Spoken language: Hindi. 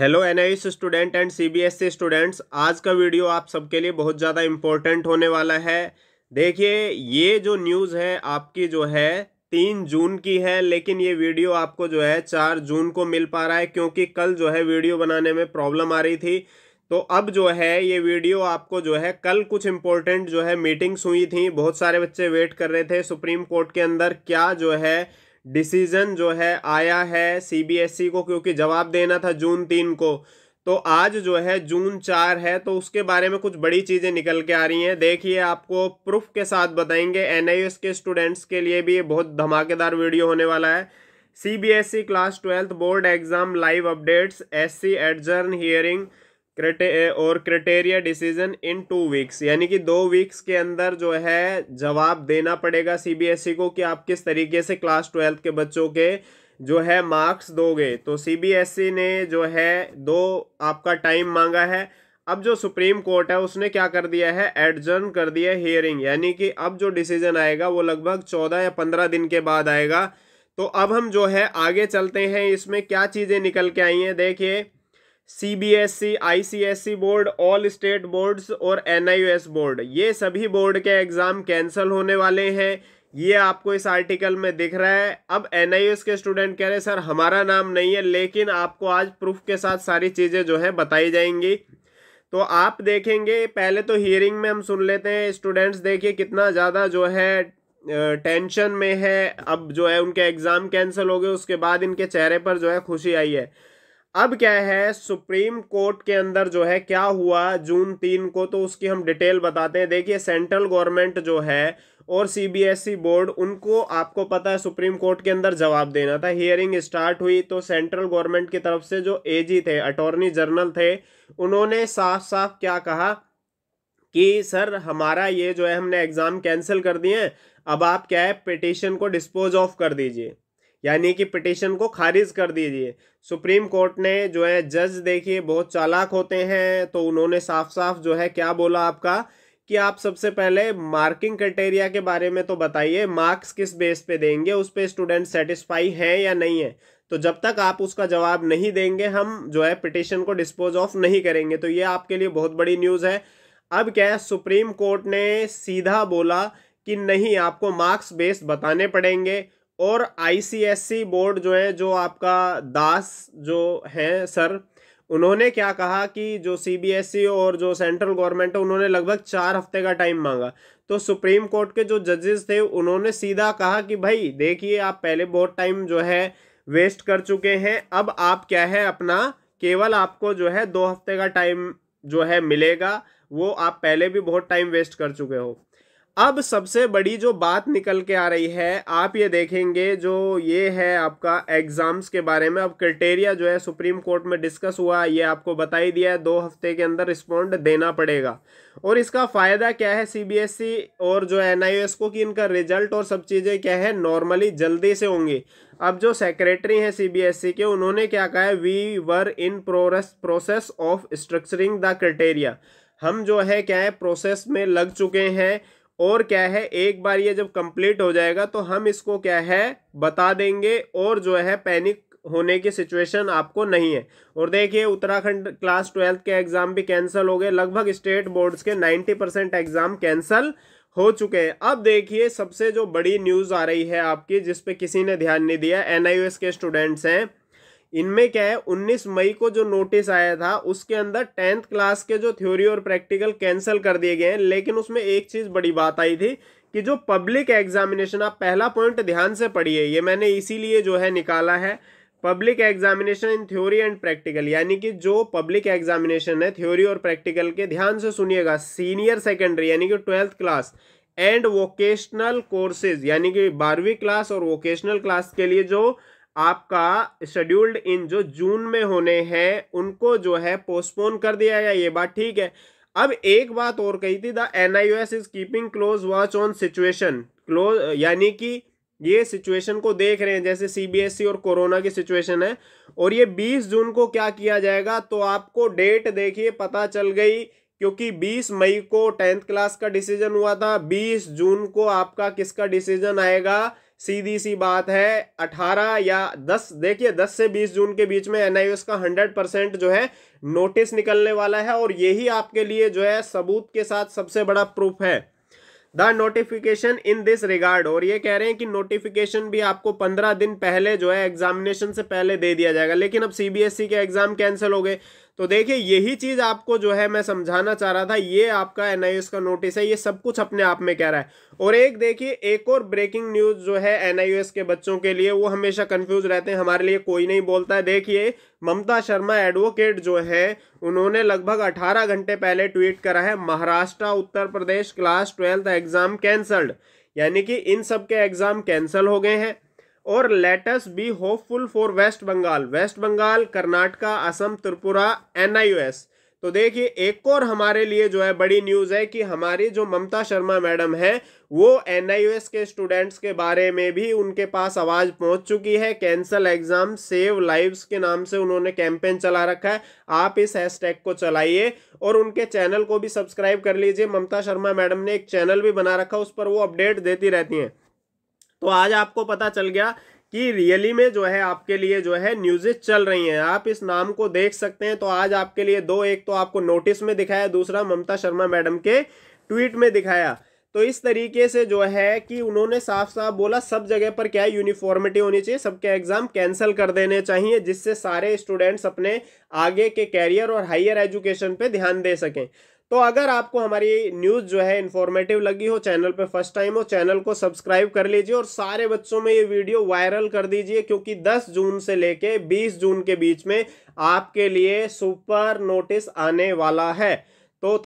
हेलो एन स्टूडेंट एंड सीबीएसई स्टूडेंट्स आज का वीडियो आप सबके लिए बहुत ज़्यादा इम्पोर्टेंट होने वाला है देखिए ये जो न्यूज़ है आपकी जो है तीन जून की है लेकिन ये वीडियो आपको जो है चार जून को मिल पा रहा है क्योंकि कल जो है वीडियो बनाने में प्रॉब्लम आ रही थी तो अब जो है ये वीडियो आपको जो है कल कुछ इम्पोर्टेंट जो है मीटिंग्स हुई थी बहुत सारे बच्चे वेट कर रहे थे सुप्रीम कोर्ट के अंदर क्या जो है डिसीजन जो है आया है सीबीएसई e को क्योंकि जवाब देना था जून तीन को तो आज जो है जून चार है तो उसके बारे में कुछ बड़ी चीज़ें निकल के आ रही हैं देखिए आपको प्रूफ के साथ बताएंगे एन के स्टूडेंट्स के लिए भी ये बहुत धमाकेदार वीडियो होने वाला है सी class twelfth board exam live updates S C adjourn hearing Eh, और criteria decision in two weeks यानी कि दो वीक्स के अंदर जो है जवाब देना पड़ेगा सीबीएसई e को कि आप किस तरीके से क्लास ट्वेल्थ के बच्चों के जो है मार्क्स दोगे तो सीबीएसई e ने जो है दो आपका टाइम मांगा है अब जो सुप्रीम कोर्ट है उसने क्या कर दिया है एडजर्न कर दिया हियरिंग यानी कि अब जो डिसीजन आएगा वो लगभग चौदह या पंद्रह दिन के बाद आएगा तो अब हम जो है आगे चलते हैं इसमें क्या चीज़ें निकल के आई हैं देखिए CBSE, ICSE board all state boards और एस बोर्ड ये सभी बोर्ड के एग्ज़ाम कैंसिल होने वाले हैं ये आपको इस आर्टिकल में दिख रहा है अब एन के स्टूडेंट कह रहे हैं सर हमारा नाम नहीं है लेकिन आपको आज प्रूफ के साथ सारी चीज़ें जो है बताई जाएंगी तो आप देखेंगे पहले तो हियरिंग में हम सुन लेते हैं स्टूडेंट्स देखिए कितना ज़्यादा जो है टेंशन में है अब जो है उनके एग्ज़ाम कैंसिल हो गए उसके बाद इनके चेहरे पर जो है खुशी आई है अब क्या है सुप्रीम कोर्ट के अंदर जो है क्या हुआ जून तीन को तो उसकी हम डिटेल बताते हैं देखिए सेंट्रल गवर्नमेंट जो है और सीबीएसई बोर्ड उनको आपको पता है सुप्रीम कोर्ट के अंदर जवाब देना था हियरिंग स्टार्ट हुई तो सेंट्रल गवर्नमेंट की तरफ से जो एजी थे अटॉर्नी जनरल थे उन्होंने साफ साफ क्या कहा कि सर हमारा ये जो है हमने एग्ज़ाम कैंसिल कर दिए अब आप क्या है पिटिशन को डिस्पोज ऑफ कर दीजिए यानी कि पिटिशन को खारिज कर दीजिए सुप्रीम कोर्ट ने जो है जज देखिए बहुत चालाक होते हैं तो उन्होंने साफ साफ जो है क्या बोला आपका कि आप सबसे पहले मार्किंग क्राइटेरिया के बारे में तो बताइए मार्क्स किस बेस पे देंगे उस पर स्टूडेंट सेटिस्फाई हैं या नहीं है तो जब तक आप उसका जवाब नहीं देंगे हम जो है पिटिशन को डिस्पोज ऑफ नहीं करेंगे तो ये आपके लिए बहुत बड़ी न्यूज़ है अब क्या है सुप्रीम कोर्ट ने सीधा बोला कि नहीं आपको मार्क्स बेस बताने पड़ेंगे और आईसीएससी बोर्ड जो है जो आपका दास जो है सर उन्होंने क्या कहा कि जो सीबीएसई e और जो सेंट्रल गवर्नमेंट है उन्होंने लगभग चार हफ्ते का टाइम मांगा तो सुप्रीम कोर्ट के जो जजेस थे उन्होंने सीधा कहा कि भाई देखिए आप पहले बहुत टाइम जो है वेस्ट कर चुके हैं अब आप क्या है अपना केवल आपको जो है दो हफ्ते का टाइम जो है मिलेगा वो आप पहले भी बहुत टाइम वेस्ट कर चुके हो अब सबसे बड़ी जो बात निकल के आ रही है आप ये देखेंगे जो ये है आपका एग्ज़ाम्स के बारे में अब क्रिटेरिया जो है सुप्रीम कोर्ट में डिस्कस हुआ ये आपको बता ही दिया है दो हफ्ते के अंदर रिस्पॉन्ड देना पड़ेगा और इसका फ़ायदा क्या है सीबीएसई e और जो एन को कि इनका रिजल्ट और सब चीज़ें क्या है नॉर्मली जल्दी से होंगी अब जो सेक्रेटरी हैं सीबीएसई e के उन्होंने क्या कहा है we were in process of structuring the criteria हम जो है क्या है प्रोसेस में लग चुके हैं और क्या है एक बार ये जब कंप्लीट हो जाएगा तो हम इसको क्या है बता देंगे और जो है पैनिक होने की सिचुएशन आपको नहीं है और देखिए उत्तराखंड क्लास ट्वेल्थ के एग्ज़ाम भी कैंसिल हो गए लगभग स्टेट बोर्ड्स के नाइन्टी परसेंट एग्ज़ाम कैंसिल हो चुके हैं अब देखिए सबसे जो बड़ी न्यूज़ आ रही है आपकी जिसपे किसी ने ध्यान नहीं दिया एन के स्टूडेंट्स हैं इनमें क्या है 19 मई को जो नोटिस आया था उसके अंदर टेंथ क्लास के जो थ्योरी और प्रैक्टिकल कैंसिल कर दिए गए हैं लेकिन उसमें एक चीज़ बड़ी बात आई थी कि जो पब्लिक एग्जामिनेशन आप पहला पॉइंट ध्यान से पढ़िए ये मैंने इसीलिए जो है निकाला है public examination in theory and practical यानी कि जो पब्लिक एग्जामिनेशन है थ्योरी और प्रैक्टिकल के ध्यान से सुनिएगा सीनियर सेकेंडरी यानी कि twelfth class and vocational courses यानी कि बारहवीं क्लास और वोकेशनल क्लास के लिए जो आपका शेड्यूल्ड इन जो जून में होने हैं उनको जो है पोस्टपोन कर दिया गया ये बात ठीक है अब एक बात और कही थी the N I S is keeping close watch on situation close यानी कि ये सिचुएशन को देख रहे हैं जैसे सीबीएसई e और कोरोना की सिचुएशन है और ये 20 जून को क्या किया जाएगा तो आपको डेट देखिए पता चल गई क्योंकि 20 मई को टेंथ क्लास का डिसीजन हुआ था 20 जून को आपका किसका डिसीजन आएगा सीधी सी बात है 18 या 10 देखिए 10 से 20 जून के बीच में एनआईएस का 100 परसेंट जो है नोटिस निकलने वाला है और यही आपके लिए जो है सबूत के साथ सबसे बड़ा प्रूफ है the notification in this regard और ये कह रहे हैं कि नोटिफिकेशन भी आपको पंद्रह दिन पहले जो है एग्जामिनेशन से पहले दे दिया जाएगा लेकिन अब सीबीएसई e के एग्जाम कैंसिल हो गए तो देखिए यही चीज़ आपको जो है मैं समझाना चाह रहा था ये आपका एन का नोटिस है ये सब कुछ अपने आप में कह रहा है और एक देखिए एक और ब्रेकिंग न्यूज़ जो है एन के बच्चों के लिए वो हमेशा कंफ्यूज रहते हैं हमारे लिए कोई नहीं बोलता है देखिए ममता शर्मा एडवोकेट जो है उन्होंने लगभग 18 घंटे पहले ट्वीट करा है Maharashtra Uttar Pradesh class twelfth exam cancelled यानी कि इन सब के एग्ज़ाम कैंसल हो गए हैं और let's be hopeful for West Bengal West Bengal Karnataka Assam Tripura एन तो देखिए एक और हमारे लिए जो है बड़ी न्यूज़ है कि हमारी जो ममता शर्मा मैडम है वो एन के स्टूडेंट्स के बारे में भी उनके पास आवाज़ पहुंच चुकी है कैंसल एग्ज़ाम सेव लाइव्स के नाम से उन्होंने कैंपेन चला रखा है आप इस हैशटैग को चलाइए और उनके चैनल को भी सब्सक्राइब कर लीजिए ममता शर्मा मैडम ने एक चैनल भी बना रखा उस पर वो अपडेट देती रहती हैं तो आज आपको पता चल गया कि रियली में जो है आपके लिए जो है न्यूज़ेज चल रही हैं आप इस नाम को देख सकते हैं तो आज आपके लिए दो एक तो आपको नोटिस में दिखाया दूसरा ममता शर्मा मैडम के ट्वीट में दिखाया तो इस तरीके से जो है कि उन्होंने साफ साफ बोला सब जगह पर क्या यूनिफॉर्मिटी होनी चाहिए सबके एग्ज़ाम कैंसिल कर देने चाहिए जिससे सारे स्टूडेंट्स अपने आगे के कैरियर और हायर एजुकेशन पर ध्यान दे सकें तो अगर आपको हमारी न्यूज़ जो है इन्फॉर्मेटिव लगी हो चैनल पे फर्स्ट टाइम हो चैनल को सब्सक्राइब कर लीजिए और सारे बच्चों में ये वीडियो वायरल कर दीजिए क्योंकि 10 जून से लेके 20 जून के बीच में आपके लिए सुपर नोटिस आने वाला है तो